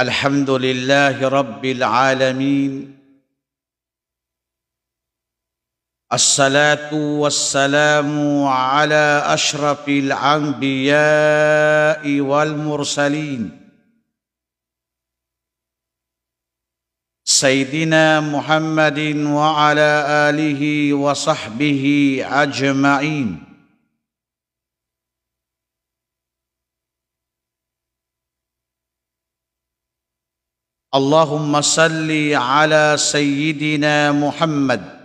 الحمد لله رب العالمين الصلاه والسلام على اشرف الانبياء والمرسلين سيدنا محمد وعلى اله وصحبه اجمعين اللهم صل على سيدنا محمد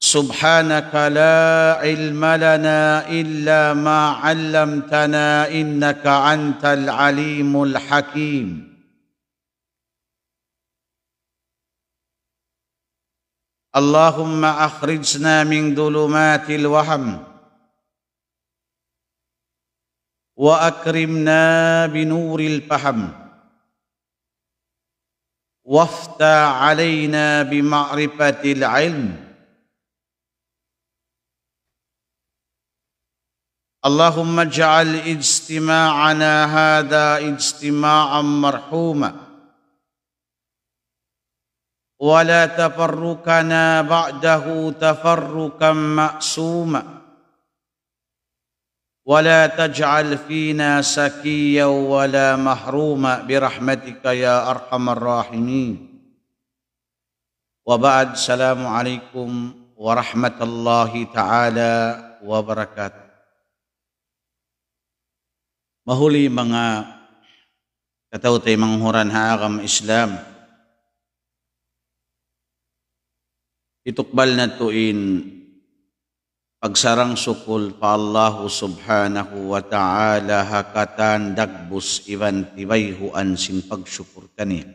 سبحانك لا علم لنا الا ما علمتنا انك انت العليم الحكيم اللهم اخرجنا من ظلمات الوهم واكرمنا بنور الفهم وافتى علينا بمعرفه العلم اللهم اجعل اجتماعنا هذا اجتماعا مرحوما ولا تفرقنا بعده تفرقا ماسوما ولا تجعل فينا سكيا ولا محروما برحمتك يا ارحم الراحمين وبعد السلام عليكم ورحمه الله تعالى وبركاته mahuli mga katawtay huran haagam Islam itukbal na tuin pagsarang sukul pa Allah subhanahu wa ta'ala hakatan dagbus iban tibayhu an sin pagsyukur kani.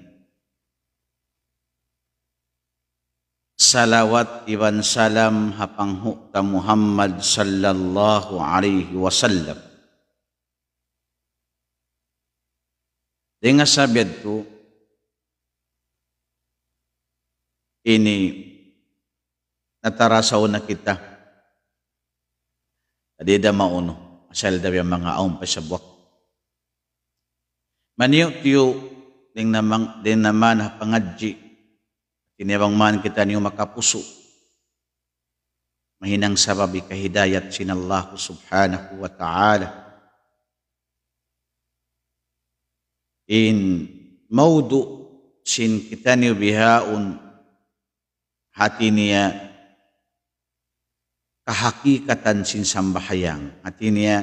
Salawat iban salam hapang hukta Muhammad sallallahu alaihi wasallam. Dengan nga sabi ito, ini natarasaw na kita. Adida mauno, asal daw yung mga aong pasabwak. Maniyo tiyo, din naman, din naman hapangadji, tinibang man kita niyo makapuso. Mahinang sababi kahidayat sinallahu subhanahu wa ta'ala. In maudu sin kita niyo bihaun hati niya kahakikatan sinsambahayang at iniya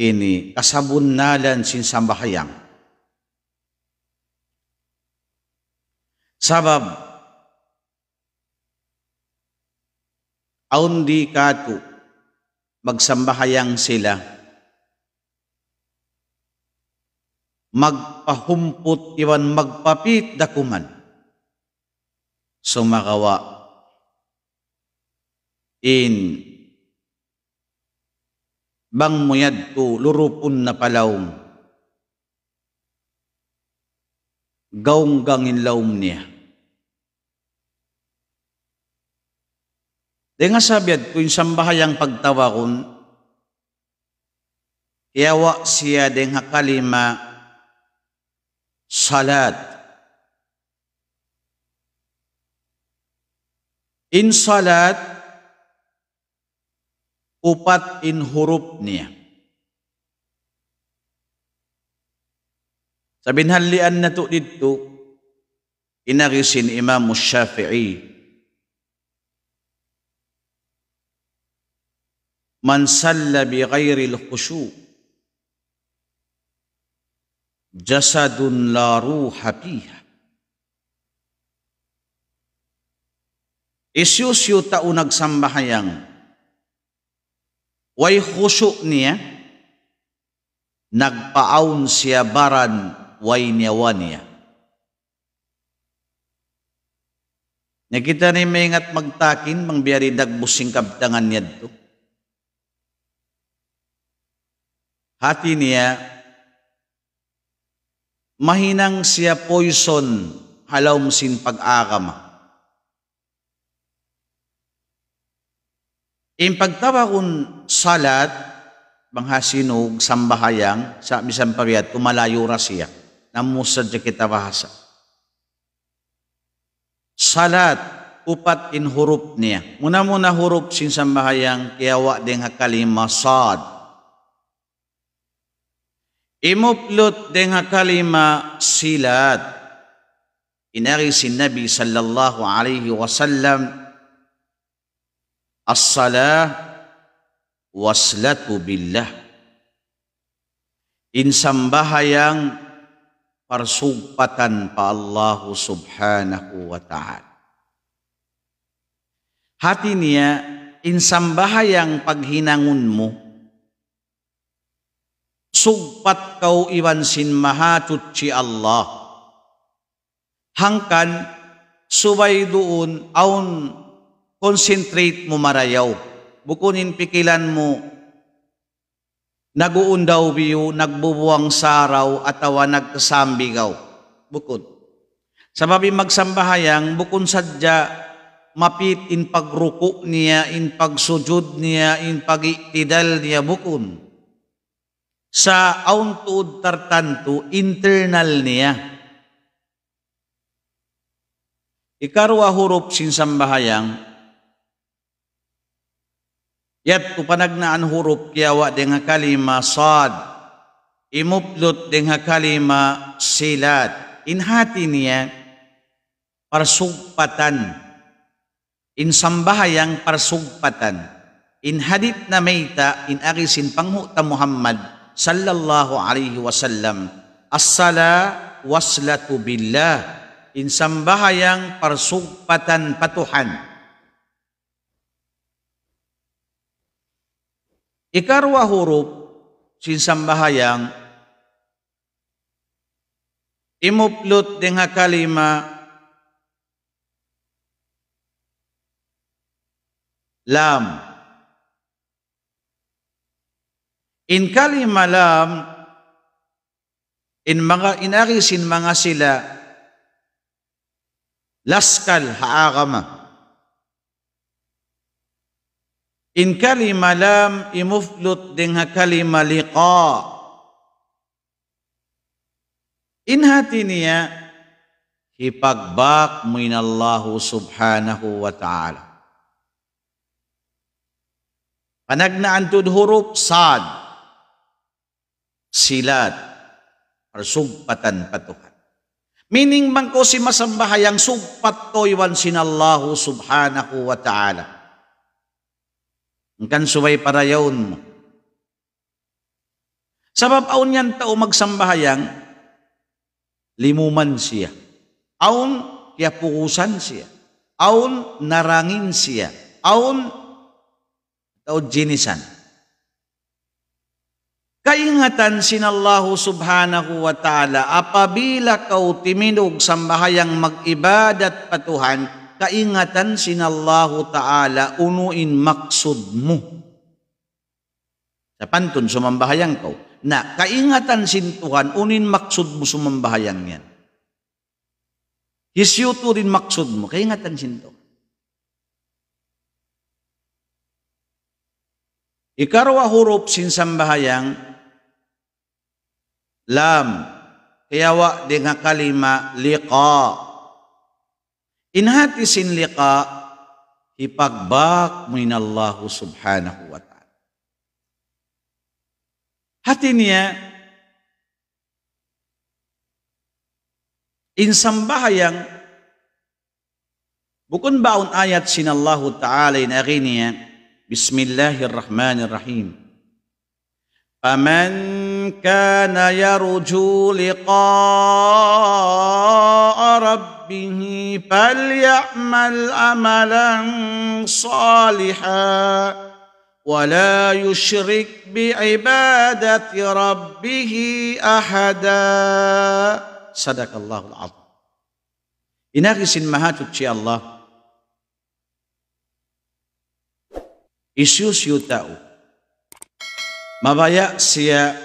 ini sin sinsambahayang sabab aundi kato magsambahayang sila magpahumpot iwan magpapit dakuman sumagawa in bang muyad to lurupon na palawm gaunggangin laom niya. Di nga sabiad ko yung sambahayang pagtawakon, Iyawa siya deng hakalima salat. In salat, upat in niya. Sabin hal li anna tu'didtu inarisin Imam Syafi'i man salla bi ghairil khusyu jasadun la ruha fiha isyusyu unag sambahayang Way khusyo niya, nagpaaun siya baran way niyawa niya. Nakita ni may ngat magtakin, mangbiyari dagbusing kabtangan niya to. Hati niya, mahinang siya poison halawm sin pag-agama. Impagkawakon salat, banghasinog, sambahayang, sa bisan pariat, kumalayo rasya, namusad siya kita bahasa. Salat, upat in hurup niya. Muna-muna hurup sin sambahayang, kiyawa ding hakalima sad. Imuplot ding hakalima silat. Inari si Nabi sallallahu alaihi wasallam, As-salah waslatu billah. Insan bahayang persumpatan pa Allah subhanahu wa ta'ala. Hati niya, insan bahayang paghinangun mo, sugpat kau sin mahatut si Allah. Hangkan, subay doon aun concentrate mo marayaw. Bukunin pikilan mo, naguundaw biyo, nagbubuwang saraw, atawa nagkasambigaw. Bukod. Sa babi magsambahayan, bukon sadya, mapit in pagruko niya, in pagsujud niya, in pagitidal niya, bukun. Sa aun tuod tartanto, internal niya. Ikarwa hurup sin sambahayang, Yat upanag na ang kiyawa ding ha kalima sad. Imuplot ding ha kalima silat. Inhati niya parsugpatan. Insambahayang parsugpatan. Inhadit na mayta inarisin panghuta Muhammad sallallahu alaihi wasallam. Assala waslatu billah. Insambahayang parsugpatan patuhan. Ikarwa hurup, sinsambahayang, imuplot ding nga kalima, lam. In kalima lam, in mga inarisin mga sila, laskal haagama. In kalima lam imuflut ding ha liqa. In hati niya, ipagbak minallahu subhanahu wa ta'ala. Panagnaan tud huruf sad, silat, or sugpatan patukan. Meaning mangko si masambahayang sugpat toy wan sinallahu subhanahu wa ta'ala. Kan suway parayaon mo. Sa babaon niyan tao magsambahayang, limuman siya. Aun kaya pukusan siya. Aun narangin siya. Aun tao jinisan. Kaingatan sinallahu subhanahu wa ta'ala apabila kau timinog sambahayang mag-ibadat patuhan kaingatan sinallahu ta'ala unuin maksud mo. Sa pantun, sumambahayang ko. Na kaingatan sin Tuhan, unin maksud mo sumambahayang yan. Hisyuto rin maksud mo, kaingatan sin Tuhan. Ikarwa huruf sin sambahayang, lam, kaya wa di nga kalima, liqa, In hatisin liqa ipagbak minallahu subhanahu wa ta'ala. Hati niya insan bahayang bukun baun ayat sinallahu ta'ala in aginiya Bismillahirrahmanirrahim. Aman kana يرجو لقاء Rabbih فليعمل املا صالحا ولا يشرك بعباده ربه احدا صدق الله العظيم يناقش المهات تشي الله isyus yutao mabaya siya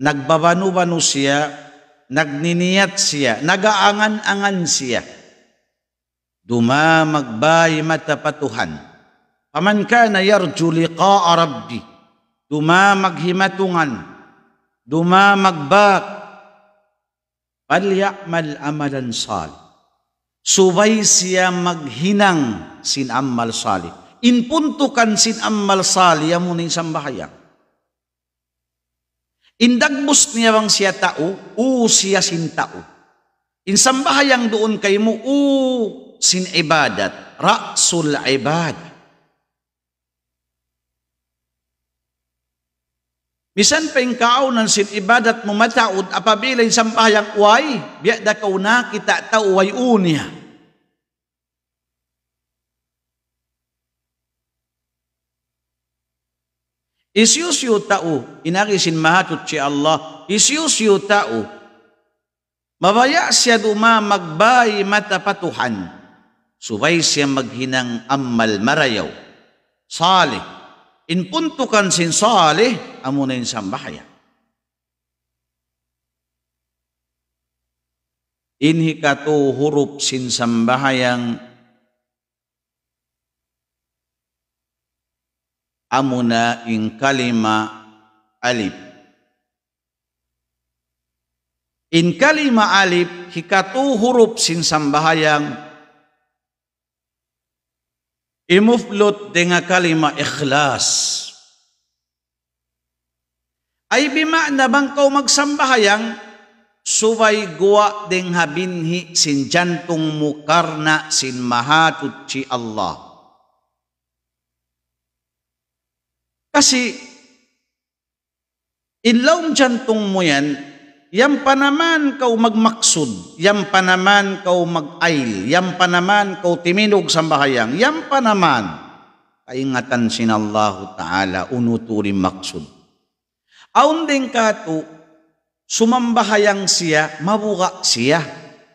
nagbabanu-banu siya nagniniyat siya, nagaangan-angan siya. Dumamagbay matapatuhan. Paman ka na yarju liqa'a rabbi. Dumamaghimatungan. Dumamagbak. Palyamal amalan sal. Subay siya maghinang sin ammal salih. Inpuntukan sin ammal salih amuning sambahayang Indagbus niya bang siya tao, u siya sin tao. Insambahayang doon kay mo, u sin ibadat, ra'sul ibad. Misan pa ingkao ng sin ibadat mo mataod, apabilin sambahayang uay, biya da kauna kita tao uay niya. Isiusyo ta'u, inagisin mahatut si Allah, isiusyo ta'u, mabaya siya duma magbay matapatuhan, subay siya maghinang ammal marayaw, salih, inpuntukan sin salih, amunin sambahaya. Inhi ka to hurup sin sambahayang amuna in kalima alif. In kalima alif hikatu huruf sin sambahayang imuflut dengan kalima ikhlas. Ay bimakna bang kau magsambahayang suway gua deng habinhi sin jantung mukarna sin mahatut si Allah. Kasi, inlaom dyan tong mo yan, yan pa naman kau magmaksud, yan pa naman kau mag-ail, yan pa naman kau timinog sa bahayang, yan pa naman. Kaingatan sinallahu ta'ala, unuturing maksud. Aun din kato, sumambahayang siya, mabuka siya.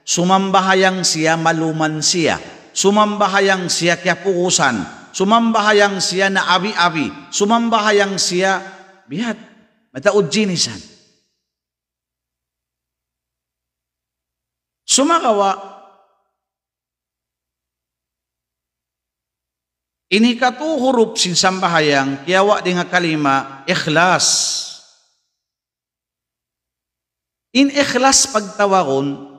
Sumambahayang siya, maluman siya. Sumambahayang siya, kya pukusan sumambahayang siya na abi-abi, sumambahayang siya bihat, mataod jinisan. Sumakawa, ini katuhurup sin sambahayang kiyawa di nga kalima ikhlas. In ikhlas pagtawaron,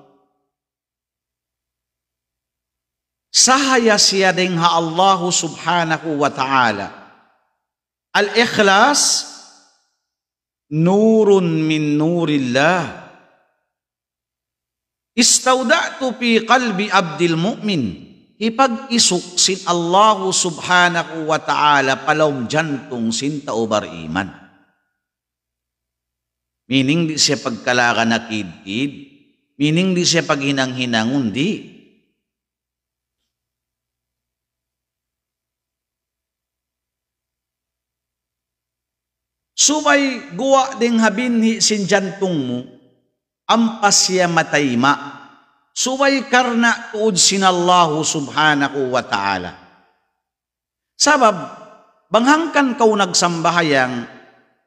sahaya siya ding ha Allah subhanahu wa ta'ala. Al-ikhlas, nurun min nurillah. Istaudatu fi qalbi abdil mu'min. Ipag-isuksin Allah subhanahu wa ta'ala palawang jantung sin taubar iman. Meaning di siya pagkalaga na kid-kid. Meaning di siya paghinang-hinangundi. Sumay guwa ding habinhi sinjantong mo, ampas siya matay ma. Sumay karna tuod sinallahu subhanahu wa ta'ala. Sabab, banghangkan kau nagsambahayang,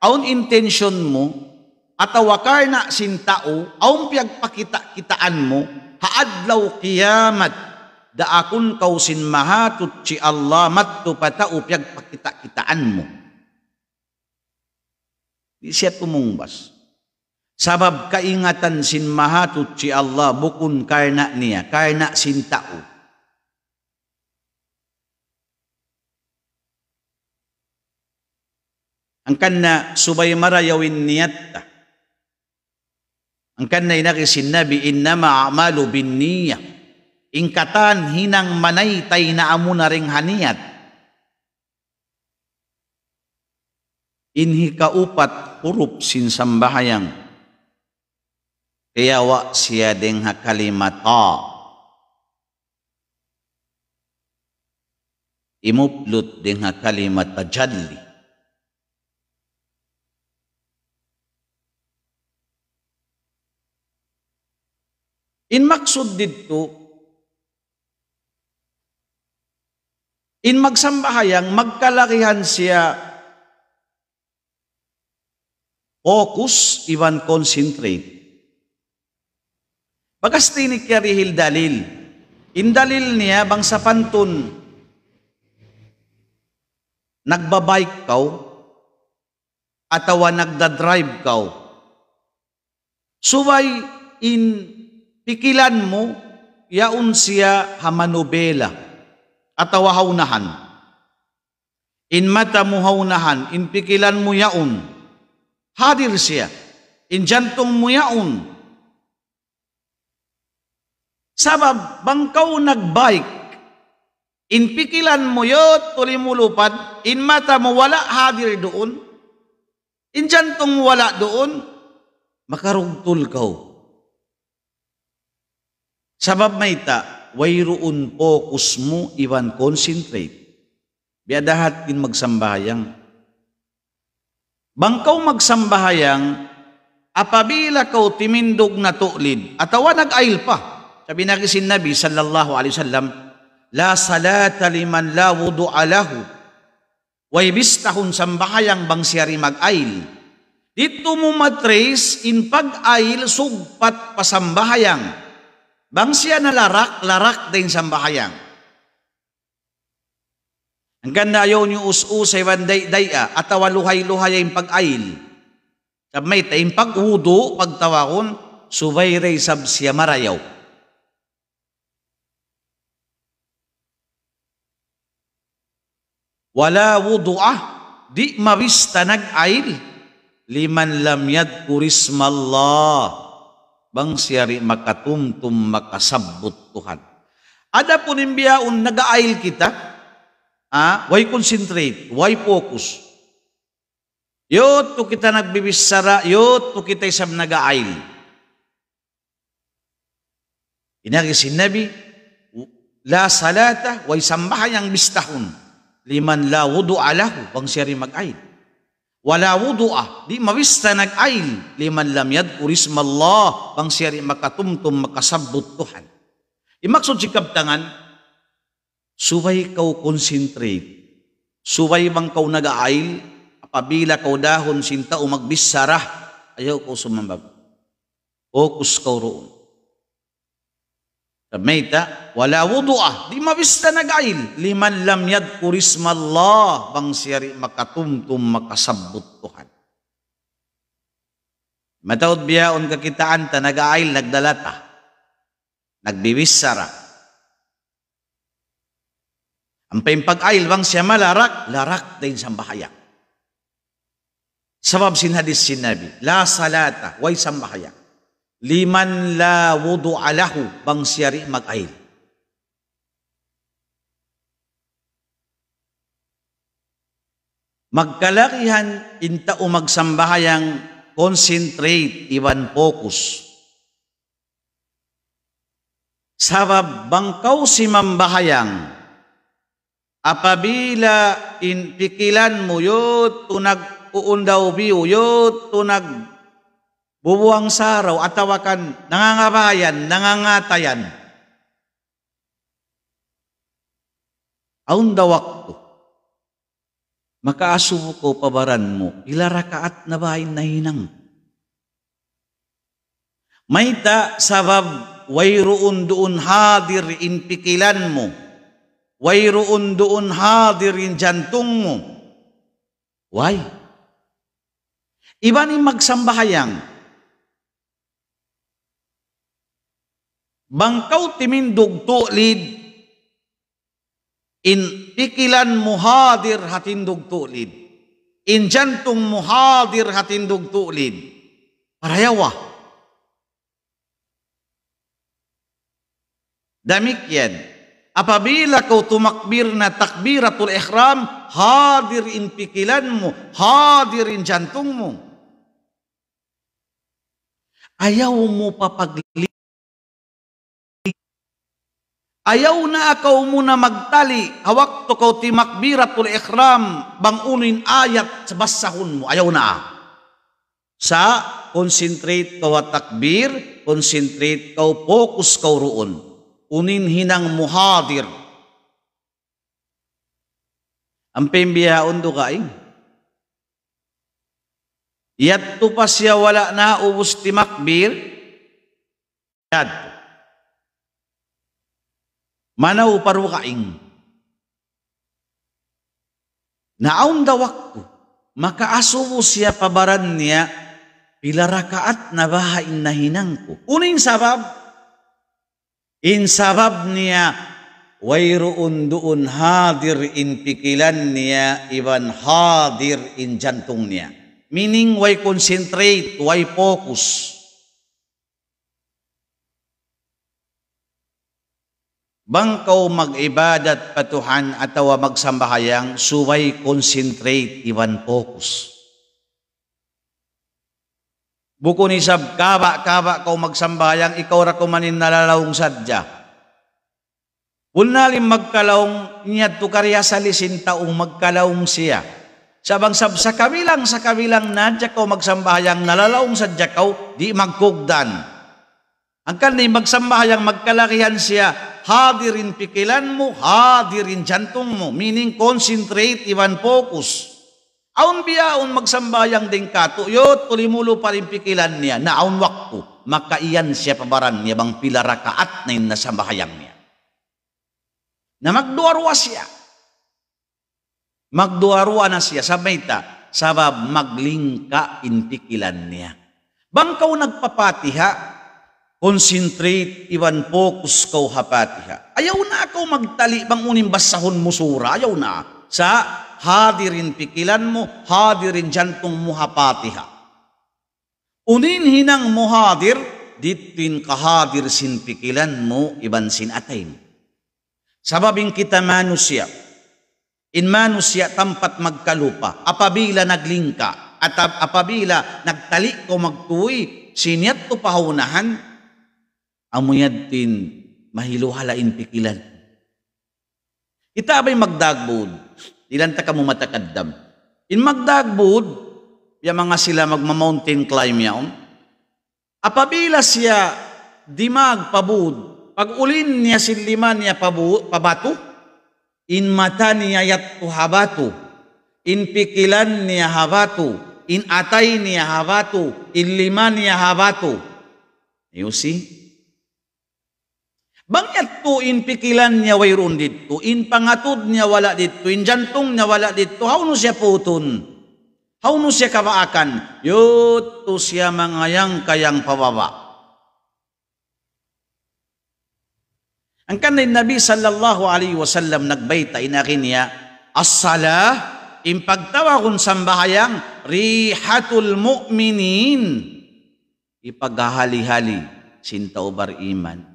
aun intention mo, at awakar na tao, aun piagpakita kitaan mo, haadlaw kiyamat, daakon kau sin sinmahatut si Allah matupatao piagpakita kitaan mo. Isiat bas, Sabab kaingatan sin mahatut si Allah bukun kaina niya, kaina sin tau. Ang kanna subay marayawin niyatta. Ang kanna inakisin nabi innama a'malu bin niya. Ingkatan hinang manay tay na amunaring haniyat inhi kaupat hurup sinsambahayang. Kaya wa siya ding ha kalimata. Imuplot ding ha jadli. In maksud dito, in magsambahayang, magkalakihan siya Focus, even concentrate. Pagastinik yarihil dalil. Indalil niya bang sa pantun, nagbabike ka, atawa nagdadrive ka. Subay in pikilan mo, yaun siya hamanobela, atawa haunahan. In mata mo haunahan, in pikilan mo yaun, hadir siya. Injantong muyaon. Sabab, bangkaw nagbike. Inpikilan mo yot, tuli mo lupad. In mata mo wala hadir doon. Injantong wala doon. Makarugtol kau. Sabab may ta, wayroon po kusmo iwan concentrate. Biadahat kin magsambayang Bangkaw magsambahayang, apabila kau timindog na tu'lid, at nag-ail pa. Sabi na kisin Nabi sallallahu alaihi wasallam, La salata liman la wudu alahu, way bistahon sambahayang bang siyari mag-ail. Dito mo matrace in pag-ail sugpat pasambahayang. Bang siya na larak, larak din sambahayang. Ang ganda yon yung us-usay wan day-daya at tawaluhay-luhay ang pag-ail. Kamay tayong pag-udo, pagtawakon, subay ray sabsiya marayaw. Wala wudu'ah, di mabista nag-ail, liman lam yadkurismallah, bang siyari makatumtum makasabot Tuhan. Ada po nimbiyaon nag-ail kita, Ah, why concentrate? Why focus? Yo to kita nagbibisara, yo to kita isam nagaail. Inagi si Nabi, la salata wa isambahan yang bistahon liman la wudu alahu, bang siyari mag-ail. Wala ah, di mabista nag-ail liman lam yadkur ismallah bang siyari makatumtum makasabot Tuhan. Imaksud sikap tangan, Subay kau concentrate. Subay bang kau nag apabila kau dahon sinta o magbisarah, ayaw ko sumambag. Focus kau roon. Mayta, wala wudu'ah, di mabista nag Liman lam yad kurismallah, bang siyari makatumtum makasabot Tuhan. Mataod biyaon kakitaan ta nag nagdalata, nagbibisara, ang paimpag ail bang siya malarak, larak din sa bahayak. Sabab sinhadis sinabi, la salata, way sa bahayak. Liman la wudu alahu, bang siya rin mag ail Magkalakihan inta o magsambahayang concentrate, iwan focus. Sabab bangkaw si mambahayang apabila inpikilan mo yut, tunag uundaw biyo yut, tunag bubuang saraw, atawakan, nangangabayan, nangangatayan. Aunda waktu, makaasubo ko pabaran mo, ilarakaat na bain na hinang. Maita sabab wayroon doon hadir inpikilan mo, Wairuun doon hadirin jantong mo. Why? Iba ni magsambahayang. Bangkaw timindog lid, In pikilan muhadir hatindog lid, In jantong muhadir hatindog lid, Parayawa. Damik yan. Apabila kau tumakbirna takbiratul ihram, hadirin pikiranmu, hadirin jantungmu. Ayawmu papagli. Ayaw na akaw muna magtali hawakto kau timakbiratul ihram bangunin ayat sa basahon mo. Ayaw na. Sa concentrate kau takbir, concentrate kau fokus kau ruun. uninhinang muhadir. Ang pimbiyaon do kay. Yat tupas ya wala na ubus ti makbir. Yat. Manaw paru kaing. Naon da waktu. Makaasubo siya pabaran niya. Pilarakaat na bahain na hinang ko. Uning sabab, In sabab niya, wairuun doon hadir in pikilan niya, iban hadir in jantung niya. Meaning, why concentrate, why focus. Bangkaw mag-ibadat patuhan atawa magsambahayan, suway concentrate, iban focus. Buko ni Sab, kaba-kaba kau magsambayang, ikaw ra kumanin nalalaong sadya. Unalim magkalaong niyad tukarya sa lisin taong magkalaong siya. Sabang sab sa kabilang sa kabilang nadya kau magsambayang nalalaong sadya kau, di magkugdan. Ang kanay magsambayang magkalakihan siya, hadirin pikilan mo, hadirin jantong mo. Meaning concentrate, even focus. Aun biyaon magsambayang ding yot ulimulo pa rin pikilan niya na aun wakto, makaiyan siya pabaran niya bang pila rakaat na yung nasambayang niya. Na magduarwa siya. Magduarwa na siya sa mayta, sabab maglingka intikilan niya. kau nagpapatiha, concentrate iwan focus kau hapatiha. Ayaw na ako magtali bang unimbasahon musura, ayaw na. Sa hadirin pikilan mo, hadirin jantong muhapatiha. Unin hinang muhadir, ditin kahadir sin pikilan mo, iban sin atain. Sababing kita manusia, in manusia tampat magkalupa, apabila naglingka, at apabila nagtali ko magtuwi, sinyat to pahunahan, amuyad mahiluhala in pikilan. Kita abay magdagbod, Dilanta ka mo matakaddam. In magdagbud, yung mga sila magma-mountain climb yaon. Um. Apabila siya dimag pabud, pag ulin niya siliman niya pabu, pabato, in mata niya yat habato, in pikilan niya habato, in atay niya habato, in liman niya habato. You see? Bangyat tuin pikilan niya wayroon dito. In pangatud niya wala dito. In jantong niya wala dito. Hauno siya puton. Hauno siya kawaakan. Yuto siya mangayang kayang pababa. Ang kanay Nabi sallallahu alaihi wasallam nagbaita inakin niya, as impagtawa kung sambahayang, rihatul mu'minin, ipagahali hali sinta iman.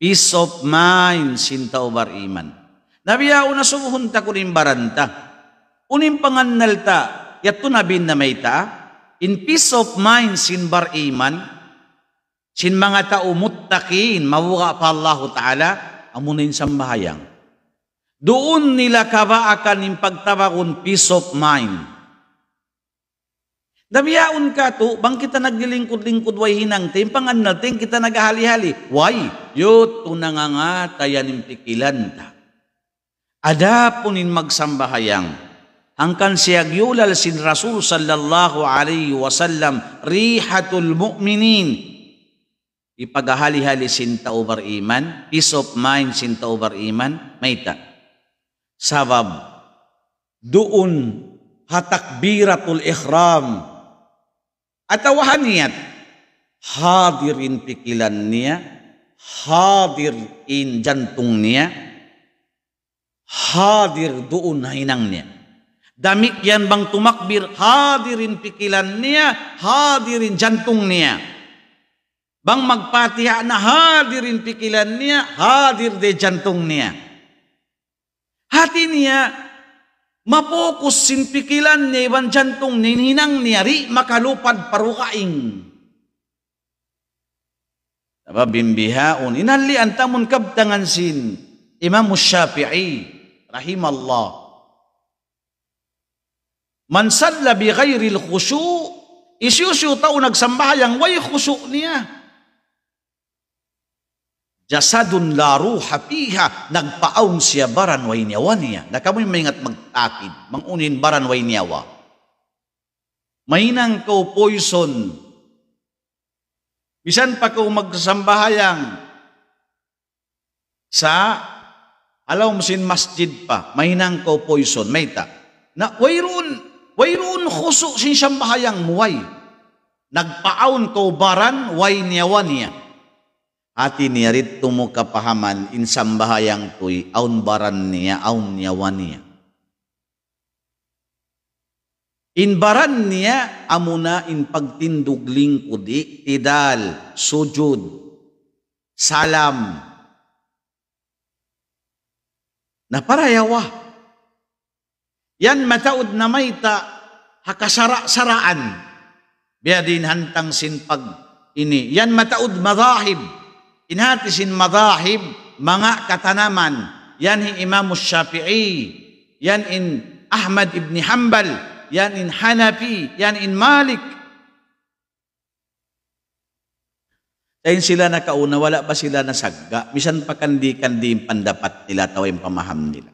Peace of mind, sinta over iman. Nabiya una sumuhunta kunin baranta. Unim pangannalta, yatto nabin na may ta, in peace of mind, sin bar iman, sin mga tao muttakin, mawuka pa Allah Ta'ala, amunin sa bahayang. Doon nila kabaakan yung pagtabakon peace of mind. Damiyaon ka to, bang kita naglilingkod-lingkod way hinangtim, panganating kita nagahali-hali. Why? Yut, unanganga tayanim pikilan ta. Ada punin magsambahayang. Hangkan siyag yulal sin Rasul sallallahu alaihi wasallam, rihatul mu'minin. Ipagahali-hali sin taubar iman, peace of mind sin taubar iman, maita. Sabab, doon hatakbiratul ihram, atau haniyat hadirin pikirannya hadirin jantungnya hadir duun hinangnya demikian bang tumakbir hadirin pikirannya hadirin jantungnya bang magpatiha na hadirin pikirannya hadir de jantungnya hatinya Mapokus sinpikilan ni wanjantong ninhinang niyari makalupad parukaing. Nababimbihaon. Inali antamun kabtangan sin. Imam Syafi'i. Rahimallah. Man salla bi ghairil khusyu' isyusyu tao nagsambahayang way khusyu' niya. Jasadun laru hapiha nagpaawm siya baran way niyawa niya. Nakamoy maingat magtakid, mangunin baran way niyawa. Mainang ko poison. Bisan pa ko magsambahayang sa alaw sin masjid pa, mainang ko poison, may Na wayroon, wayroon huso sin sambahayang bahayang muway. Nagpaawon ko baran way niyawa niya. Ati niya rit kapahaman insam bahayang tuy aun baran niya aun yawan niya. baran niya amuna in pagtindugling lingkudi tidal sujud salam na parayawa. Yan mataud na may ta hakasara-saraan. Biya din hantang sinpag ini. Yan mataod madahib Inhati sin madahib, mga katanaman. Yan in Imam Shafi'i. Yan in Ahmad ibn Hanbal. Yan in Hanafi. Yan in Malik. Dahil sila nakauna, wala ba sila nasagga. Misan pa kandi-kandi yung pandapat nila, tawa yung pamaham nila.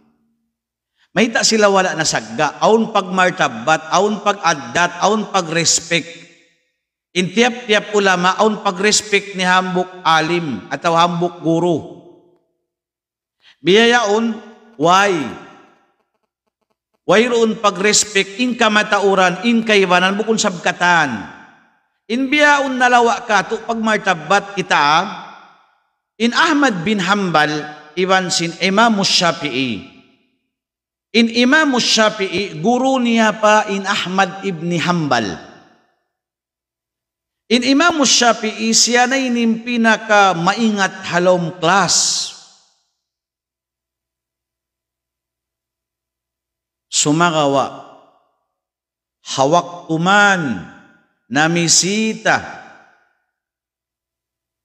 Mahita sila wala nasagga. Aun pag martabat, aun pag addat, aun pag respect In tiap-tiap ulama, aun pag-respect ni hambok alim at hambok guru. Biyayaon, why? Why roon pag-respect in kamatauran, in kaibanan, bukong sabkatan. In biyaon nalawa ka, to pagmartabat kita, in Ahmad bin Hanbal, iwan sin Imam Shafi'i. In Imam Shafi'i, guru niya pa in Ahmad ibn Hanbal. In Imam Shafi'i, siya na yung pinaka maingat halom class. Sumagawa. Hawak tuman. Namisita.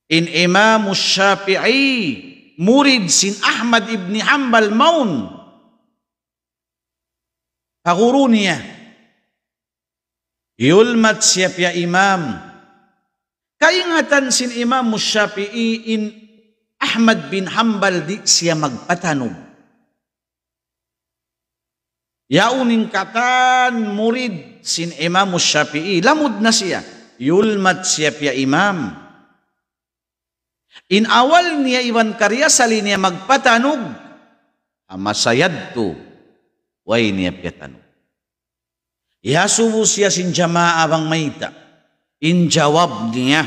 In Imam Shafi'i, murid sin Ahmad ibn Hanbal Maun. Paguro niya. Yulmat siya pya imam. Imam. Kaingatan sin Imam Syafi'i in Ahmad bin Hanbal di siya magpatanom. Yauning katan murid sin Imam Syafi'i. Lamud na siya. Yulmat siya pia imam. In awal niya iwan karya sa linya magpatanog. Amasayad ah, to. Way niya pia tanog. Yasubo siya sin jamaa bang maita. In jawab niya.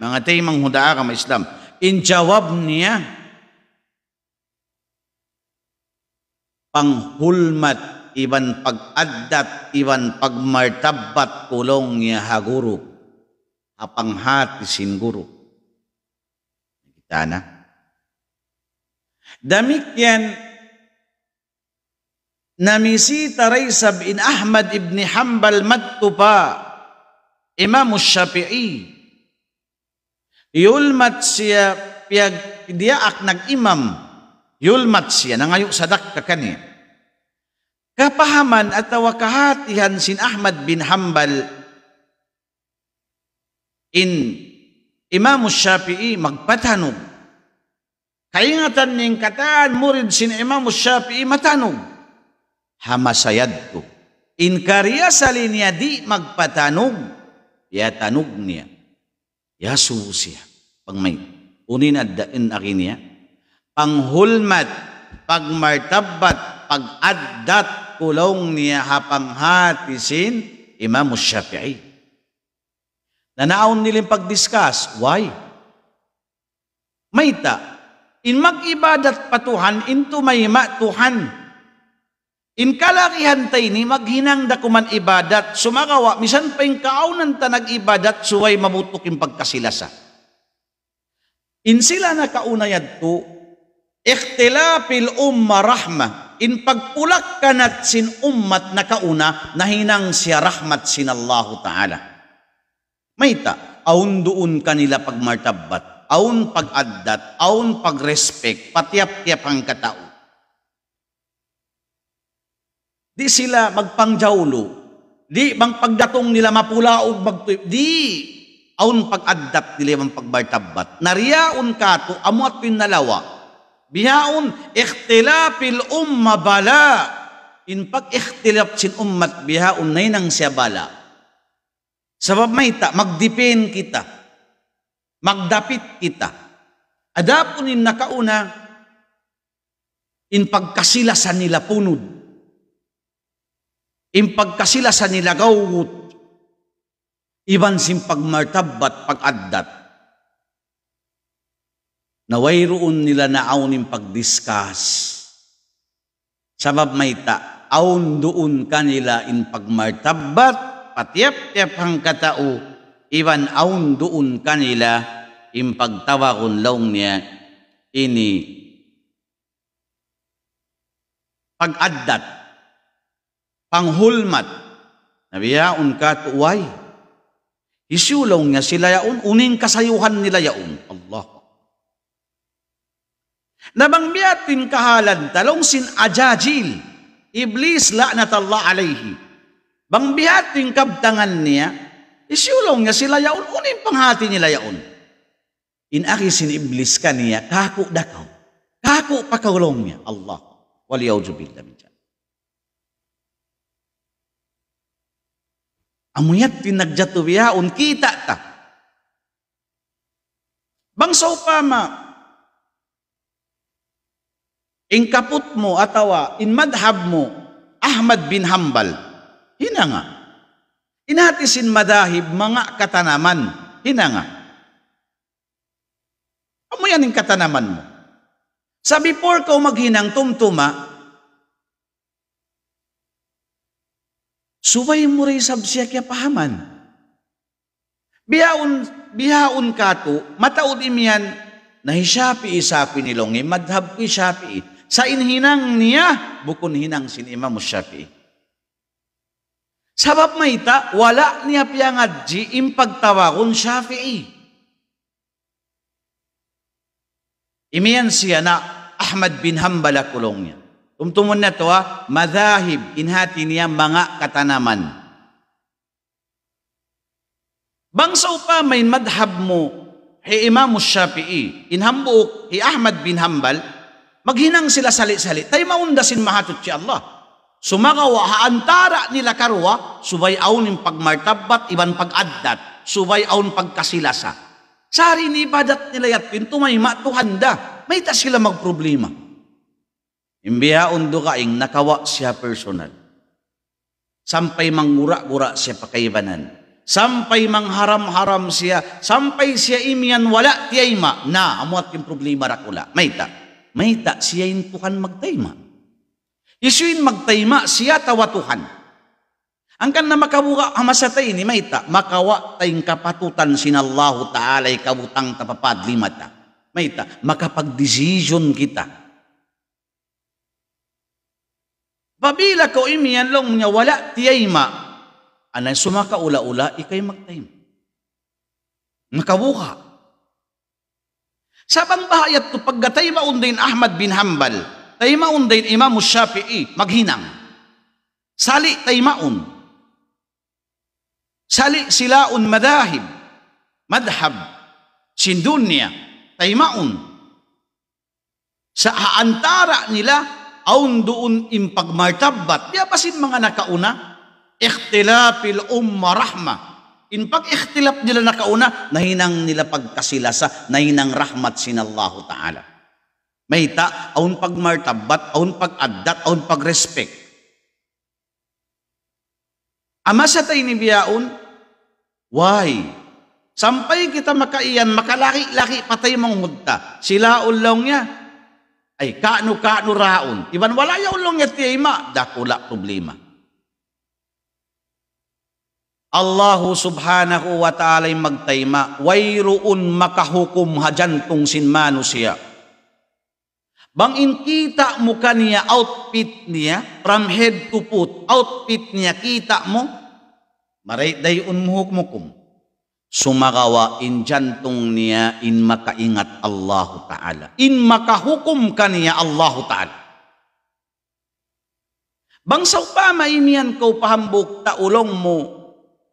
Mga tay manghudaa ka Islam. In jawab niya. Panghulmat iban pagaddat iban pagmartabat kulong niya haguru. Apanghati singuru. Kita na. Damit yan namisita ray sab in Ahmad ibn Hanbal mattupa Imam Syafi'i yulmat siya piyag diaak nag-imam yulmat siya nangayo sadak ka kani kapahaman at wakahatihan sin Ahmad bin Hanbal in Imam Syafi'i magpatanog kaingatan ning kataan murid sin Imam Syafi'i matanog hamasayad to in kariya sa linya di magpatanog ya yatanugniya yasusiya pagmay unin addain akiniya panghulmat pagmartabat pagaddat kulong niya hapanghatisin Imam Syafi'i nanaon nilang pagdiscuss why mayta in mag-ibadat patuhan into may matuhan In kalakihan tay ni maghinang da kuman ibadat, sumagawa, misan pa yung kaunan ta nag-ibadat, suway mabutok yung pagkasilasa. In sila na kaunayad to, ikhtilapil umma rahma, in pagpulak kanat sin ummat na kauna, nahinang siya rahmat sin Allah Ta'ala. May ta, aun doon kanila pagmartabat, aun pag-addat, aun pag-respect, patiap-tiap ang katao. Di sila magpangjawlo. Di bang pagdatong nila mapulaog magtuip. Di aun pag adapt nila mang pagbartabat. Nariyaon ka to, amot pinalawa. Bihaon, ikhtilapil umma bala. In pag ikhtilap sin ummat, bihaon na nang siya bala. Sabab may ta, magdipin kita. Magdapit kita. Adapunin nakauna, in pagkasila sa nila punod impagka sila sa nilagawut, iban simpagmartabat pagaddat. Naway roon nila na aunin pagdiskas. Sabab may ta, aun doon kanila in pagmartabat, patiap-tiap ang katao, iban aun doon kanila in pagtawa laong niya, ini pagaddat panghulmat. Nabiyaon ka tuway. Isyulong nga sila yaon, uning kasayuhan nila yaon. Allah. Nabang biyatin kahalan talong sin ajajil, iblis la natalla alayhi. Bang biyatin kabtangan niya, isyulong nga sila yaon, uning panghati nila yaon. Inaki sin iblis kaniya, kaku dakaw. Kaku pakaulong niya, Allah. Waliyaw jubilda min Amuyat pinagjatu biya unkita ta. Bangsa upama, in kaput mo atawa in madhab mo Ahmad bin Hambal Hinanga. inatisin madahib mga katanaman Hinanga. nga amo yan katanaman mo sa before ka maghinang tumtuma Subay mo rin sabsiya kya pahaman. Bihaon, bihaon kato, mataod imian, nahisyapi isapi ni Longi, madhab ko isapi. Sa inhinang niya, bukon hinang sinima mo siyapi. Sabab maita, wala niya ji impagtawagon syafi'i. Imian siya na Ahmad bin Hanbala kulong niya. Tumtumun na to ha, madahib, inhati niya mga katanaman. Bangsa upa may madhab mo, hi Imam Shafi'i, inhambuok, hi Ahmad bin Hambal, maghinang sila sali-sali, tayo maundasin mahatut si Allah. Sumagawa haantara nila karwa, subay aun yung pagmartabat, iban pag-addat, subay aon pagkasilasa. Sari ni ibadat nila yat, pinto may matuhanda, may ta sila magproblema. Imbihaon do kaing nakawa siya personal. Sampay manggura-gura siya pakaibanan. Sampay mangharam-haram siya. Sampay siya imian wala tiyayma. Na, amuat yung problema rakula. Mayta. Mayta siya Tuhan magtayma. Isuin magtayma siya tawatuhan. Ang kan na makabuka hamasatay ni mayta, makawa tayong kapatutan sinallahu ta'ala ikabutang tapapadlimata. Mayta, makapag-decision kita Pabila ko imiyan long nya wala tiyay Anay sumaka ula-ula ikay magtayim. Makabuka. Sa bangbahayat to paggatay maundayin Ahmad bin Hanbal, tay maundayin Imam Shafi'i, maghinang. Sali tay maun. Sali silaun madahib, madhab, sindunya, tay maun. Sa haantara nila, aun doon impagmartabat. Di apasin mga nakauna, ikhtilapil umma rahma. In pag ikhtilap nila nakauna, nahinang nila pagkasila sa nahinang rahmat sinallahu ta'ala. May ta, aun pagmartabat, aun pagaddat, aun pagrespect. respect Ama sa tayo ni Biyaon, why? Sampay kita makaiyan, makalaki-laki patay mong hudta. Sila ulaw niya, ay kaano kaano raon. Iban wala yaw long yati ima, dakula problema. Allahu subhanahu wa ta'ala magtayma, wayroon makahukum hajantong sin manusia. Bang kita mo kaniya outfit niya, from head to foot, outfit niya kita mo, maray dayon mo hukmukum. sumagawa in jantung niya in makaingat Allah Ta'ala. In makahukom kaniya Allah Ta'ala. Bang sa upama pa kau ko pahambok taulong mo,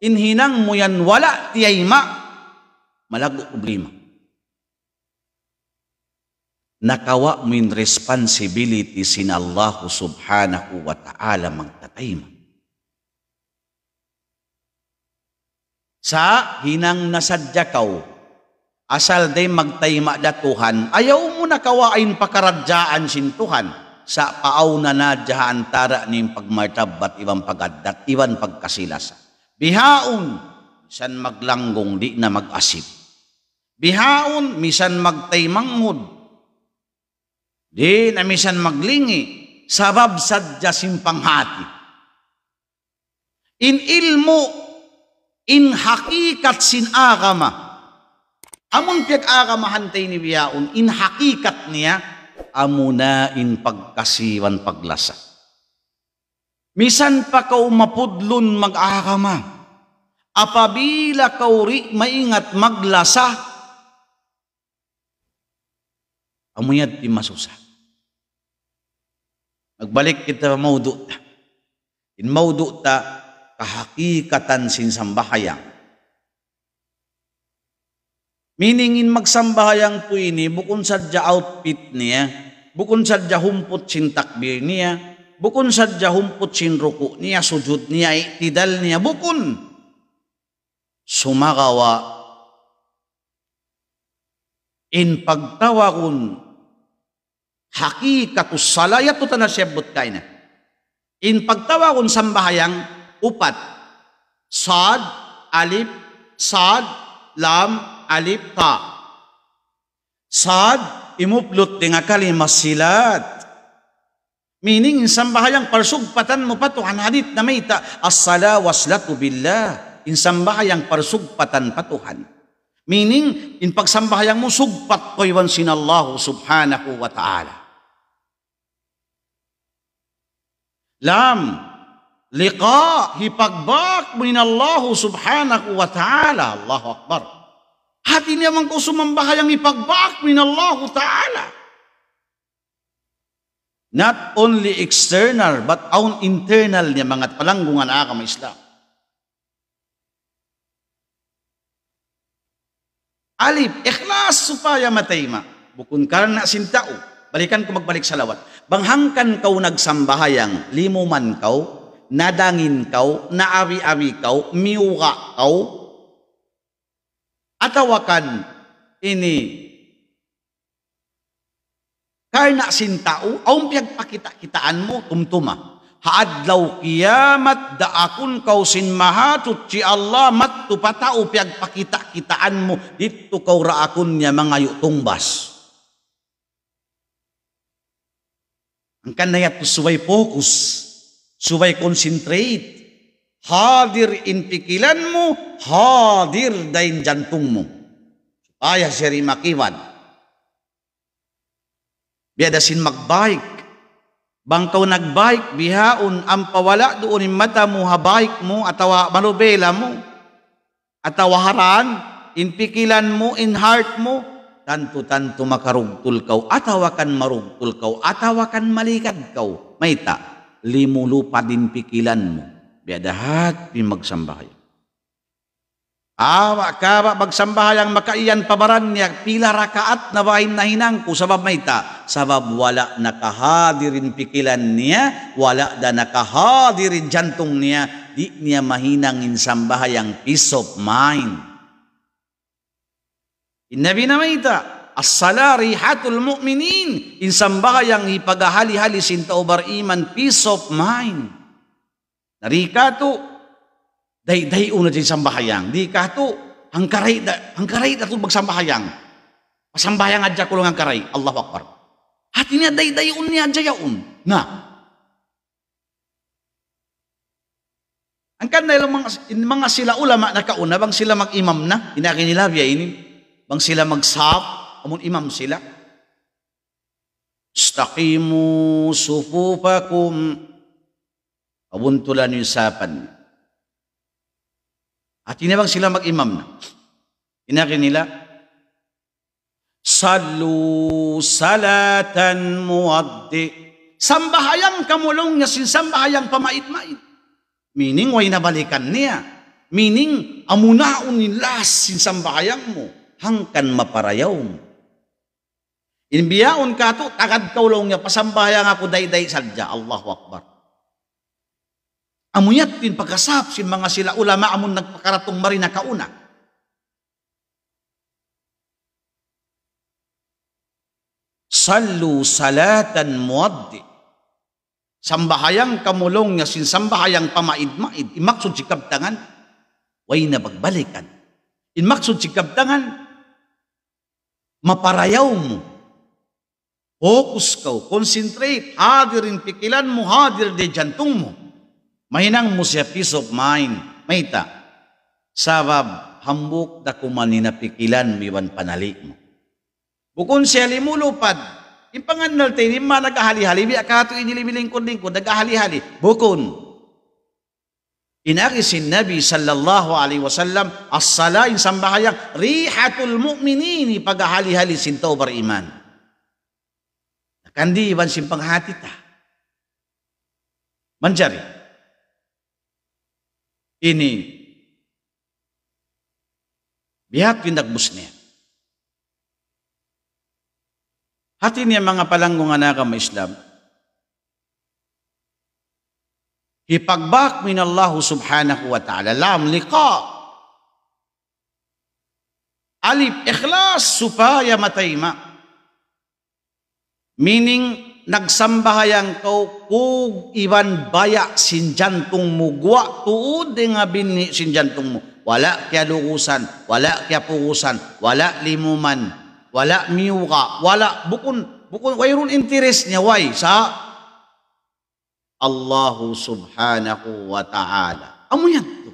inhinang mo yan wala tiyay ma, malago problema. Nakawa mo in responsibility sin Allah subhanahu wa ta'ala magtatayma. sa hinang nasadyakaw. Asal day magtayma datuhan, ayaw mo na kawain pakaradyaan Tuhan sa paaw na nadyahan tara ni pagmartabat ibang pagaddat, iban pagkasilasa. Bihaon, san maglanggong di na mag-asip. Bihaon, misan magtaymanghod. Di na misan maglingi, sabab sadya simpanghati. In ilmo in hakikat sin agama. Amon pek agamahan tayo ni biyaon, in hakikat niya, amuna in pagkasiwan paglasa. Misan pa kau mapudlon magagama apabila kau ri maingat maglasa, amuyad ti masusa. Nagbalik kita maudu ta. In maudu ta, kahakikatan sin sambahayang. Miningin magsambahayang po ini bukun sadya outfit niya, bukun sadya humput sin takbir niya, bukun sadya humput sin ruku niya, sujud niya, iktidal niya, bukun. Sumagawa in pagtawagun hakikatus salayat to tanasyabbut In pagtawagun sambahayang, upat. Sad, alif, sad, lam, alif, ta. Sad, imuplot din nga kalimasilat. Meaning, insan bahayang parsugpatan mo pa to, hanadit na may ta, as waslatu billah. Insan bahayang parsugpatan patuhan. Meaning, in pagsambahayang mo, sugpat ko iwan sinallahu subhanahu wa ta'ala. Lam, liqa, hipagbak minallahu subhanahu wa ta'ala. Allahu Akbar. At hindi naman ko sumambahayang ipagbak minallahu ta'ala. Not only external, but own internal niya mga palanggungan akam ah, Islam. Alif, ikhlas supaya mataima Bukun ka na sintao. Oh. Balikan ko magbalik sa lawat. Banghangkan kau nagsambahayang, limuman kau nadangin kau, naawi-awi kau, miura kau, atawakan ini karena sintau aum pakita kitaan mo tumtuma haadlaw kiamat daakun kau sin maha cuci Allah mat piag pakita kitaan mo dito kau raakun niya mga yutungbas ang kanayat suway fokus Subay concentrate. Hadir in pikilan mo, hadir dain jantung mo. Ayah seri makiwan. Biadasin magbaik. Bangkaw nagbaik, bihaon ang pawala doon yung mata mo, habaik mo, atawa malubela mo, atawa haran, in pikilan mo, in heart mo, tanto-tanto makarugtul kau, atawa kan marugtul kau, atawa kan malikad kau, may ta limulupa din pikilan mo. Biadahat pimagsamba kayo. Awa kawa magsambahayang makaiyan pabaran niya pila rakaat na bahin na hinang ko sabab may ta sabab wala nakahadirin pikilan niya wala da nakahadirin jantung niya di niya mahinang mahinangin sambahayang peace of mind. Inabi na may ta As-sala rihatul mu'minin. Insambayang ipagahali-hali sinta ubar iman, peace of mind. Narikato, day-day una din sambahayang. Di kato, ang karay, da, ang karay dato magsambahayang. Pasambahayang adya ko lang ang karay. Allahu Akbar. At niya day-day un niya adya yaun. Na. Ang kanila mga, mga sila ulama na kauna, bang sila mag-imam na? Inakin nila, biyainin. Bang sila mag-sap, amun imam sila staqimu sufufakum abuntulan yung sapan at inabang sila mag-imam na inakin nila salu salatan muaddi sambahayang kamulong niya sin pamait-mait meaning way nabalikan niya Meaning, amunaon ni las sinsambahayang mo, hangkan maparayaw mo. Inbiyaon ka to, tagad kaulaw niya, pasambaya nga ko dayday sadya. Allahu Akbar. Amunyat pin pagkasap sin mga sila ulama amon nagpakaratong marina kauna. Sallu salatan muaddi. Sambahayang kamulong nga sin sambahayang pamaid-maid. Imaksud si kabtangan. Way na bagbalikan. Imaksud si kabtangan. Maparayaw mo Focus kau, concentrate, hadirin pikilan mo, hadir de jantung mo. Mahinang mo siya peace of mind. Maita, sabab, hambuk da kumanina pikilan miwan panali mo. Bukon siya limulupad, impangandal tayo, lima nagahali-hali, biya kato inilimiling-lingkod, nagahali-hali, bukon. Inakisin Nabi sallallahu alaihi wasallam, as-sala, insambahayang, rihatul mu'minini, pagahali-hali, sintaw bar iman. Kandi iwan simpang hati ta. Mencari. Ini bihat pindak busnya. Hati ini mga palanggong anaka may Islam. Ipagbak min Allah subhanahu wa ta'ala lam liqa. Alif ikhlas supaya matay ma. Meaning, nagsamba hayang kau kug iban baya sinjantong mo guwa tuod nga bini sin jantung mo wala kya lugusan wala kya pugusan wala limuman wala miuka wala bukon bukon wayron interest niya way sa Allah subhanahu wa ta'ala amo yan to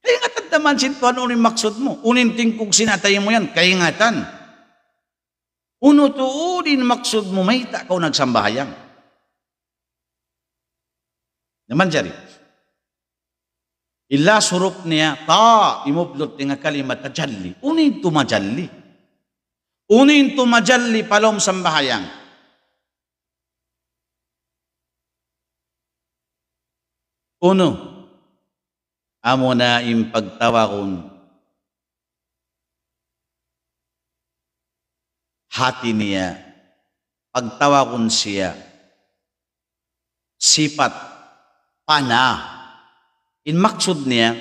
kaya nga tadaman sintuan unin maksud mo unin tingkog sinatayin mo yan kaya nga tan Uno tuulin maksud mo may takaw nagsambahayang. Naman jari. Illa surup niya ta imublot nga kalimat tajalli. Unin tu majalli. Unin tu majalli palom sambahayang. Uno, amo na impagtawa kong hati niya, pagtawakon siya, sipat, pana, in maksud niya,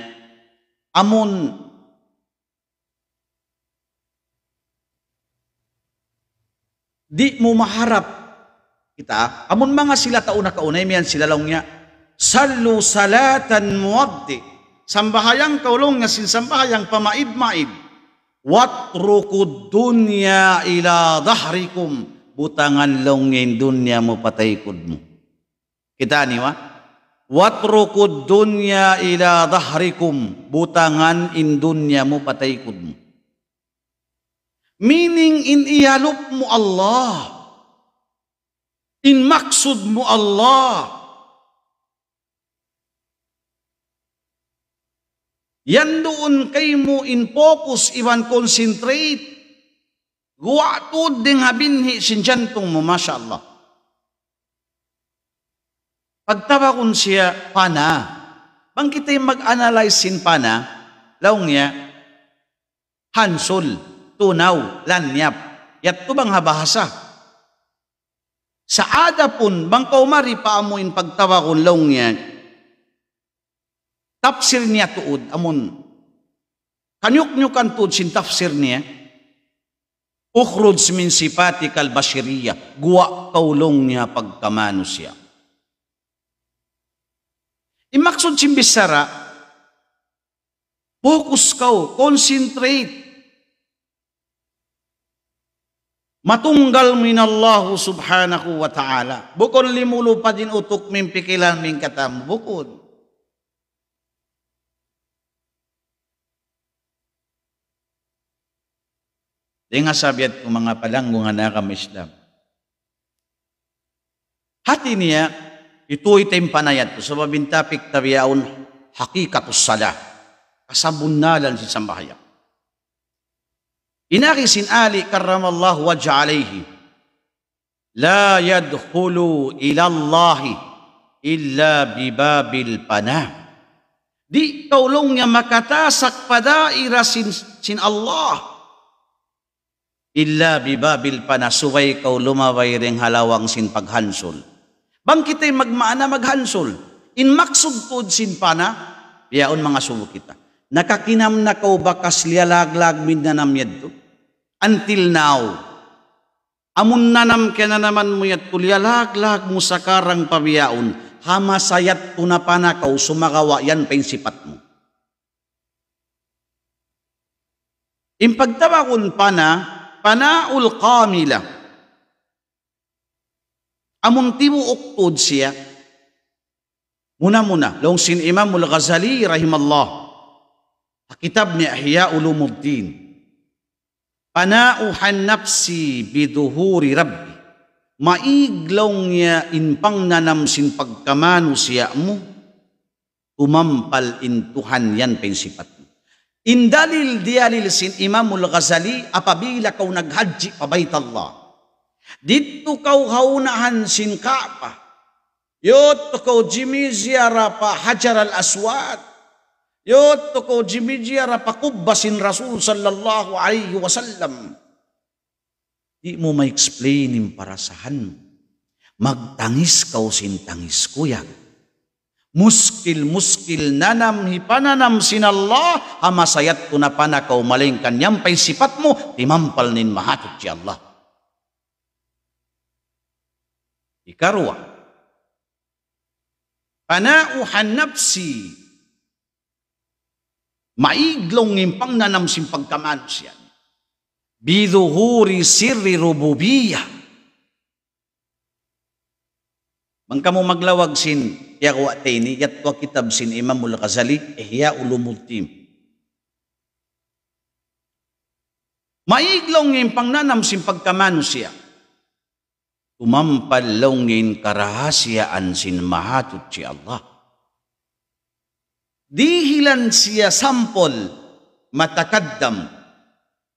amun di mo maharap kita, amun mga sila tauna kaunay miyan sila lang niya, salu salatan muaddi, sambahayang kaulong nga sinsambahayang pamaib-maib, Watrukud dunya ila dahrikum. Butangan longin dunya mo patay mo. Kita niwa? wa? Watrukud dunya ila dahrikum. Butangan in dunya mo patay mo. Meaning in iyalop mo Allah. In maksud mo Allah. Yan doon kay mo in focus iwan concentrate. Guwatod ding habinhi sinjantong mo, mashallah. Allah. Pagtawa kun siya, pana. Bang kita'y mag-analyze sin pana, laong niya, hansol, tunaw, lanyap, yat bang habahasa. Sa ada pun, bang kaumari paamuin pagtawa kun laong niya, Tafsir niya tuod amun Kanyuk-nyukan tuod sin tafsir niya. Ukhruj min sifati kal bashiriya Guwa kaulong niya pagkamano Imaksud sin bisara, focus kau, concentrate. Matunggal minallahu subhanahu wa ta'ala. Bukon limulupadin utuk mimpikilan min katam. Bukon. Tinga sabiat ko mga palanggo palanggungan na kami Islam. Hati niya, ito itim panayat ko sa mabintapik tabiyaon hakikatus sala. Kasabunalan si sambahaya. Inaki sin Ali karramallahu wajha alayhi. La yadkhulu ila Allahi illa bibabil panah. Di kaulong niya makatasak pada ira sin, sin Allah Illa bibabil panasuway kaw lumaway ring halawang sin paghansol. Bang kita'y magmaana maghansol? In maksugtod sin pana, yaon mga subo kita. Nakakinam na kaw bakas lialaglag min na namyad to. Until now, amun nanam ka na naman mo yat kulialaglag mo sa karang pabiyaon, hamasayat ko na pana kaw sumagawa yan pensipat mo. Impagtawakon pana, pana'ul qamila. Amun tibuok pod siya. Muna-muna, long sin Imam Al-Ghazali rahimallah. Ang kitab ni Ahya Ulumuddin. Panauhan nafsi biduhuri Rabbi. Maiglaw niya inpang nanamsin pagkamano siya mo. Tumampal Tuhan yan pensipat. Indalil dialil sin Imamul Ghazali apabila kau naghaji pa Allah. Dito kau haunahan sin Kaaba. Yot kau jimizyara pa Hajar al-Aswad. Yot kau jimizyara pa Kubba sin Rasul sallallahu alaihi wasallam. Di mo ma-explainin para saan mo. Magtangis kau sin tangis kuyang. muskil muskil nanam hipananam sinallah ama sayat kunapana kau malingkan nyampai sifatmu timampal nin mahatut si Allah ikarwa panauhan nafsi maiglong impang nanam kamansian biduhuri sirri rububiyah Mangkamu maglawag sin yak wa tayni yat wa kitab sin Imam eh, Al-Ghazali Ihya eh, Ulumuddin. Maiglong ngayong pangnanam sin pagkamano siya. Tumampalong ngayong karahasiaan sin mahatut si Allah. Dihilan siya sampol matakaddam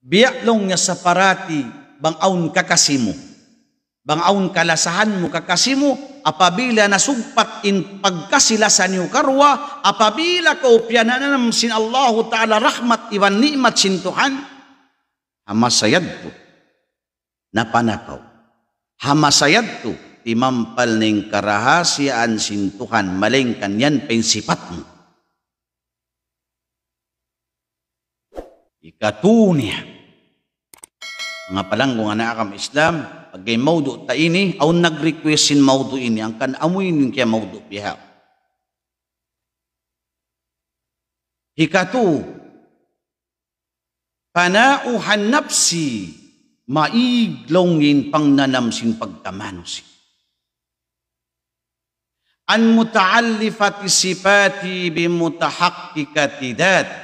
biyaklong nga sa parati bang bangaon kakasimo aun kalasahan mo kakasimo apabila nasugpat in pagkasila sa niyo karwa, apabila ko kaupyananam sin Allahu Ta'ala rahmat iwan ni'mat sin Tuhan, hamasayad to, napanakaw. Hamasayad to, timampal ning karahasiaan sin Tuhan, maling kanyan pensipat mo. Ikatunia. Mga palang kung anak Islam, Pagay mawdu ta ini, aw nagrequestin request mawdu ini, ang kan amoy nin kaya mawdu biha. Hikatu, panauhan nafsi, maiglongin pangnanamsin pagkamanosin. An muta'allifati sifati mutahaqqiqati dati.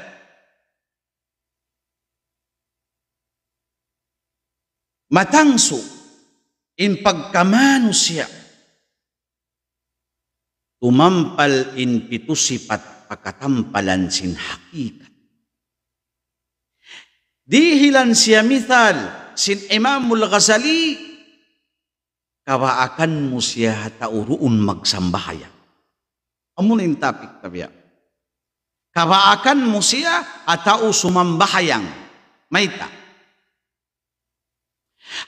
matangso in pagkamano siya. Tumampal in pitusipat pakatampalan sin hakikat. Dihilan siya mithal sin Imamul Ghazali kawaakan mo siya tauruun magsambahaya. Amun in topic tabiya. Kawaakan mo siya atau sumambahayang. Maita.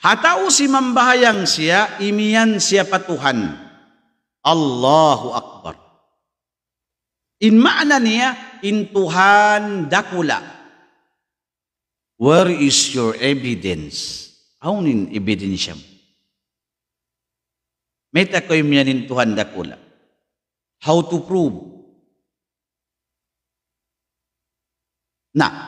Hatau si membayang sia imian siapa Tuhan. Allahu Akbar. In niya, in Tuhan dakula. Where is your evidence? Aunin yam. Meta ko imianin Tuhan dakula. How to prove? Nah,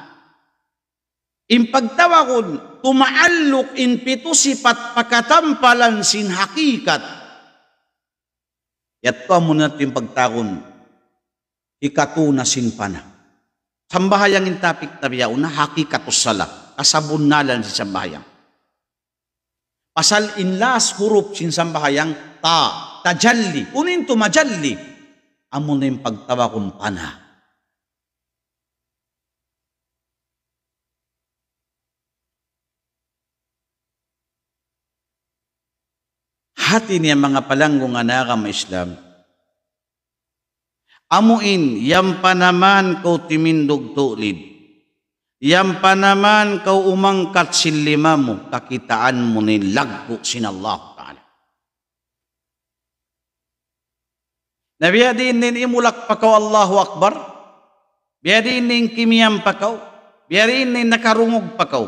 Impagtawakod, tumaallok in pito sipat pakatampalan sin hakikat. Yato mo natin pagtakon, ikatuna sin pana. Sambahayang in intapik tabiya una, hakikatos sala. Kasabon nalan si sambahayang. Pasal in last hurup sin sambahayang ta, tajalli. Unin to majalli. Amo na yung pagtawa kong pana hati niya mga palanggong anaka Islam. Amuin, yam pa naman kau timindog tulid. Yam pa naman kau umangkat silima mo, kakitaan mo ni lagko sinallah ta'ala. Nabiyadin nin imulak pa kau Allahu Akbar. Biyadin nin kimiyam pa kau. Biyadin nin nakarungog pa kau.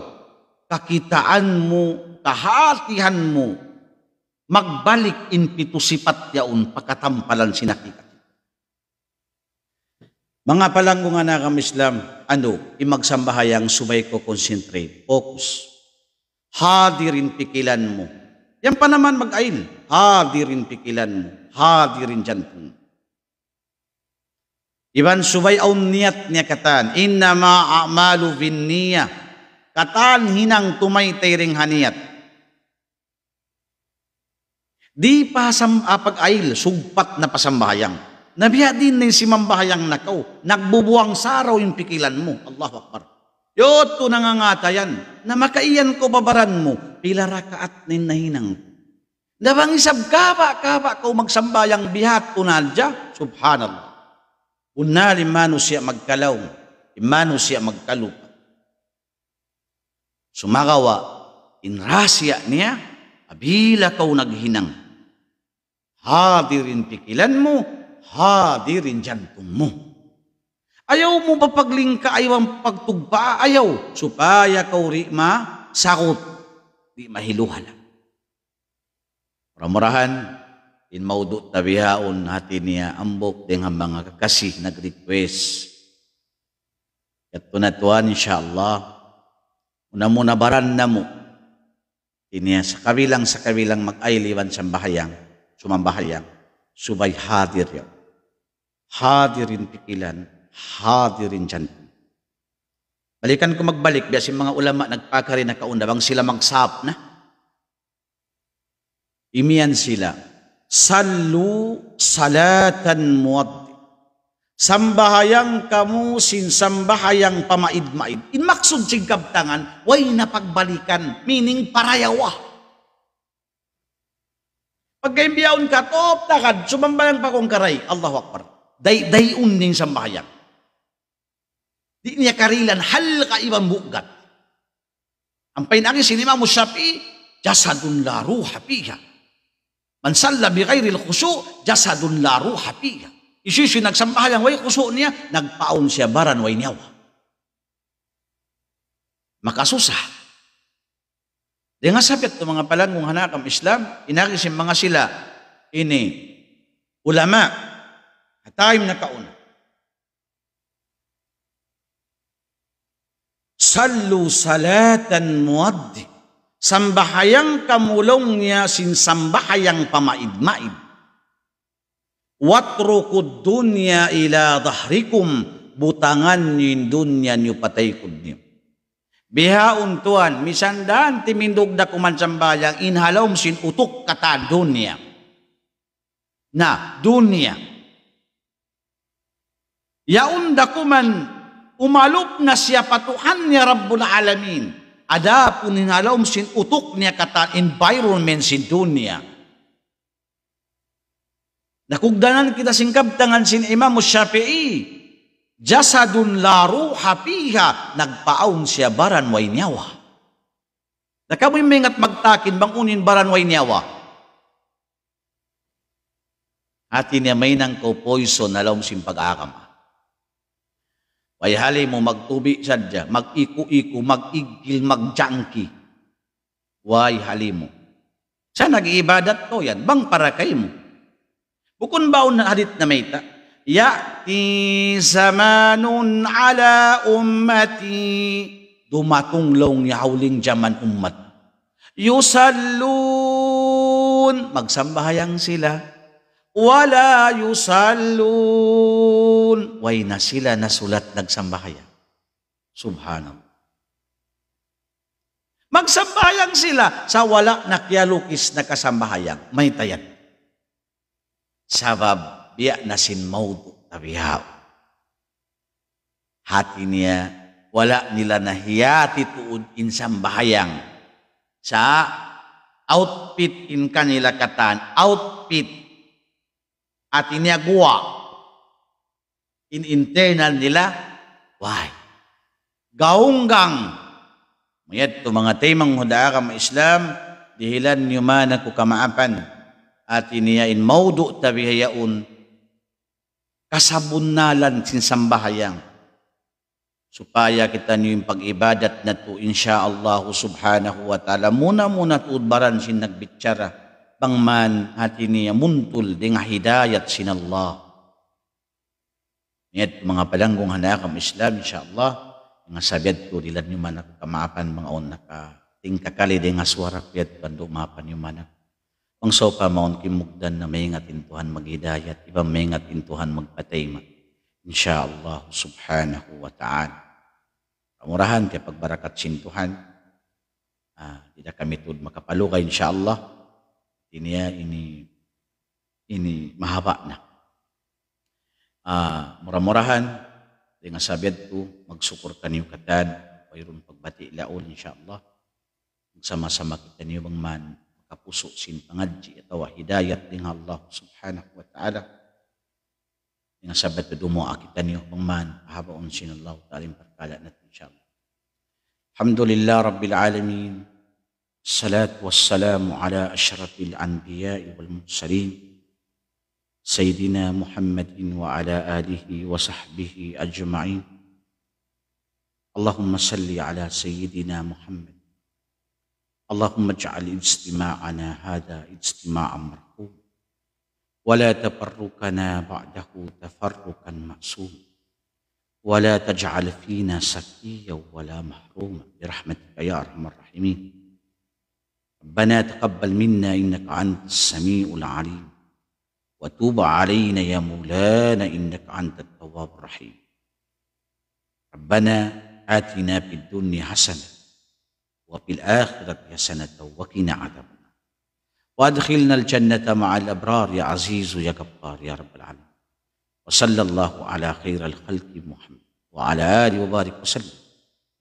Kakitaan mo, kahatihan mo, magbalik in pito sipat yaon pakatampalan sinakita. Mga palanggo nga na Islam, ano, imagsambahayang subay ko concentrate, focus. Hadirin pikilan mo. Yan pa naman mag-ail. Hadirin pikilan mo. Hadirin dyan po. Iban subay aun niyat niya katan. Inna ma'amalu bin niya. Katan hinang tumay tayring haniyat Di pasam apag-ail, ah, sugpat na pasambahayang. Nabiya din ning si mambahayang nakaw. Nagbubuwang saraw yung pikilan mo. Allahu Akbar. Yot ko nangangatayan na makaiyan ko babaran mo. pila ka at ninahinang ko. Nabang isab kaba, kaba ko magsambayang bihat unalja. Subhanallah. unali imano siya magkalaw. Imano siya magkalupa. Sumagawa, in inrasya niya, abila kau naghinang hadirin pikilan mo, hadirin jantong mo. Ayaw mo ba paglingka, ayaw ang pagtugba, ayaw. Supaya ka uri ma, sakot, di mahiluhan. Ramurahan, in maudu na hati niya ambok dengan mga kakasih nag-request. Katunatuan, insyaAllah, una-muna baran na mo, Iniya sa kabilang sa kabilang mag-ailiwan sa bahayang. Sumambahayang. Subay hadir yaw. Hadirin pikilan, hadirin dyan. Balikan ko magbalik, biya si mga ulama nagpaka rin nakaundabang sila magsap na. Imiyan sila. Salu salatan muad. Sambahayang kamu sin sinsambahayang pamaid-maid. maksud sing kabtangan, way napagbalikan, meaning parayawa. Pagkaimbiyaon ka, top takad, sumambayan pa kong karay. Allahu Akbar. Day, dayun din sambahayan. Di niya karilan, hal ka ibang bugat. Ang painangin sinima mo syafi, jasadun la ruha piha. Man salla bi ghairil khusu, jasadun la ruha piha. Isusyo nagsambahayan, way kuso niya, nagpaon siya baran way niyawa. Makasusa. Di nga sapit ng mga palanggong hanakam Islam, inakisim mga sila ini ulama at time na kauna. Sallu salatan muaddi. Sambahayang kamulong niya sin sambahayang pamaid-maid. Watrukud dunya ila dahrikum butangan niyo dunya niyo patay kod niyo. Biha untuan misandan da kuman sambayang inhalom sin utuk kata dunia. Na dunia. unda kuman umalup na siya patuhan niya Rabbul Alamin. Ada pun inhalom sin utuk niya kata environment sin dunia. Nakugdanan kita singkab tangan sin Imam Syafi'i jasadun la ruha fiha nagpaawon siya baran way niyawa nakamoy mingat magtakin bangunin baran way niyawa Ati niya may nang ko poison na laong sim pag-aakama. Way hali mo magtubi sadya, mag-iku-iku, mag-igil, mag-junkie. Way hali mo. Sa nag-iibadat ko yan, bang para kay mo. Bukon baon na hadit na may ta. Ya'ti zamanun ala ummati. Dumatong long yauling jaman ummat. Yusallun. Magsambahayang sila. Wala yusallun. Way na sila nasulat nagsambahaya. Subhanallah. Magsambahayang sila sa wala nakyalukis na kasambahayang. May tayan. Sabab bi'nasin nasin tabihaw. Hati Hatinya wala nila nahiyati tuod insang bahayang sa outfit in kanila katan, outfit at gua in internal nila, why? Gaunggang, mayat to mga taymang hudaa ka Islam, dihilan yumanak ko kamaapan, at in maudu tabihayaun, kasabunalan sinsambahayang. Supaya kita niyo yung pag-ibadat na to, Allah subhanahu wa ta'ala. Muna muna to baran sin nagbitsara, pangman hati niya muntul nga hidayat sin Allah. Ngayon, mga palanggong hanakam Islam, insyaAllah, nga sabiad ko dilan niyo manak kamaapan mga on naka tingkakali di nga suara piyad pando mapan niyo manak. Ang sopa maon kimugdan na may maingatin Tuhan maghidayat, iba maingatin Tuhan magpatayma. Insyaallah subhanahu wa ta'ala. Pamurahan kay pagbarakat sintuhan, Tuhan. Ah, tidak kami tud makapalugay insyaallah. Iniya ini ini mahaba na. Ah, mura-murahan di nga sabiad ko magsukor kaniyo katan, mayroon pagbati laon insyaallah. Magsama-sama kita niyo bang man kapusuk sin pangadji atau hidayat dengan Allah subhanahu wa ta'ala dengan sabat dumo akitan niyo haba pahabaon sin Allah talim perkala natin insyaAllah Alhamdulillah Rabbil Alamin wassalamu ala asyrafil anbiya wal mursalin الأنبياء muhammadin wa ala alihi wa sahbihi ajma'in Allahumma salli ala sayyidina Muhammad اللهم اجعل اجتماعنا هذا اجتماعا مرحوما ولا تفرقنا بعده تفرقا معصوما ولا تجعل فينا سكيا ولا محروما برحمتك يا ارحم الراحمين ربنا تقبل منا انك انت السميع العليم وتوب علينا يا مولانا انك انت التواب الرحيم ربنا اتنا في الدنيا حسنه وفي الآخرة حسنة وقنا عذاب وأدخلنا الجنة مع الأبرار يا عزيز يا جبار يا رب العالمين وصلى الله على خير الخلق محمد وعلى آله وبارك وسلم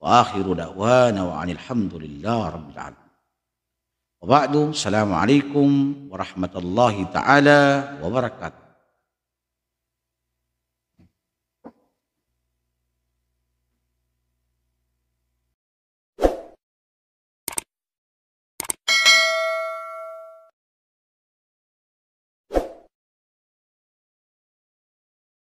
وآخر دعوانا وعن الحمد لله رب العالمين وبعد السلام عليكم ورحمة الله تعالى وبركاته